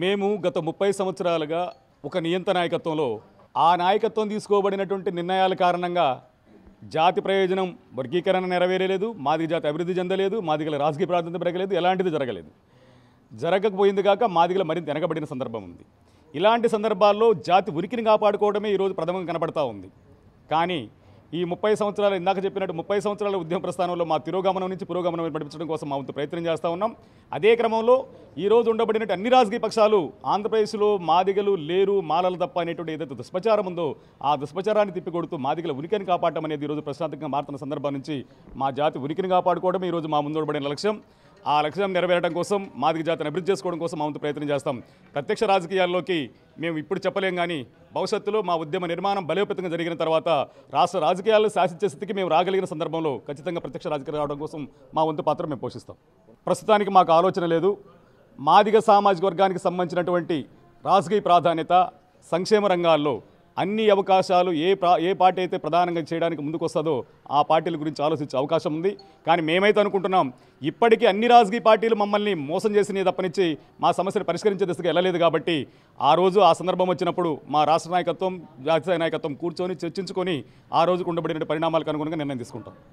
మేము గత ముప్పై సంవత్సరాలుగా ఒక నియంత నాయకత్వంలో ఆ నాయకత్వం తీసుకోబడినటువంటి నిర్ణయాల కారణంగా జాతి ప్రయోజనం వర్గీకరణ నెరవేరలేదు మాదిగ జాతి అభివృద్ధి చెందలేదు మాదిగల రాజకీయ ప్రాధాన్యత పెరగలేదు ఎలాంటిది జరగలేదు జరగకపోయింది కాక మాదిగల మరింత వెనకబడిన సందర్భం ఉంది ఇలాంటి సందర్భాల్లో జాతి ఉరికిని కాపాడుకోవడమే ఈరోజు ప్రథమంగా కనపడతా ఉంది కానీ ఈ ముప్పై సంవత్సరాలు ఇందాక చెప్పినట్టు ముప్పై సంవత్సరాల ఉద్యమ ప్రస్థానంలో మా తిరోగమనం నుంచి పురోగమనం నడిపించడం కోసం మా ప్రయత్నం చేస్తూ ఉన్నాం అదే క్రమంలో ఈరోజు ఉండబడినట్టు అన్ని రాజకీయ పక్షాలు ఆంధ్రప్రదేశ్లో మాదిగలు లేరు మాలలు తప్ప అనేటువంటి ఏదైతే దుష్ప్రచారం ఉందో ఆ దుష్ప్రచారాన్ని తిప్పికొడుతూ మాదిగల ఉనికిని కాపాడటం అనేది ఈరోజు ప్రశాంతంగా మారుతున్న సందర్భం నుంచి మా జాతి ఉనికిని కాపాడుకోవడం ఈరోజు మా ముందు ఉండబడిన లక్ష్యం ఆ లక్ష్యం నెరవేరడం కోసం మాదిగ జాతిని అభివృద్ధి చేసుకోవడం కోసం మా వంతు ప్రయత్నం చేస్తాం ప్రత్యక్ష రాజకీయాల్లోకి మేము ఇప్పుడు చెప్పలేం కానీ భవిష్యత్తులో మా ఉద్యమ నిర్మాణం బలోపేతంగా జరిగిన తర్వాత రాష్ట్ర రాజకీయాలు శాసించే స్థితికి మేము రాగలిగిన సందర్భంలో ఖచ్చితంగా ప్రత్యక్ష రాజకీయాలు రావడం కోసం మా వంతు పాత్ర మేము పోషిస్తాం ప్రస్తుతానికి మాకు ఆలోచన లేదు మాదిగ సామాజిక వర్గానికి సంబంధించినటువంటి రాజకీయ ప్రాధాన్యత సంక్షేమ రంగాల్లో అన్ని అవకాశాలు ఏ ఏ పార్టీ అయితే ప్రధానంగా చేయడానికి ముందుకు వస్తుందో ఆ పార్టీల గురించి ఆలోచించే అవకాశం ఉంది కానీ మేమైతే అనుకుంటున్నాం ఇప్పటికీ అన్ని రాజకీయ పార్టీలు మమ్మల్ని మోసం చేసినవి తప్పనిచ్చి మా సమస్యను పరిష్కరించే దిశగా వెళ్ళలేదు కాబట్టి ఆ రోజు ఆ సందర్భం వచ్చినప్పుడు మా రాష్ట్ర నాయకత్వం జాతీయ నాయకత్వం కూర్చొని చర్చించుకొని ఆ రోజుకు ఉండబడిన పరిణామాలకు అనుగుణంగా నిర్ణయం తీసుకుంటాం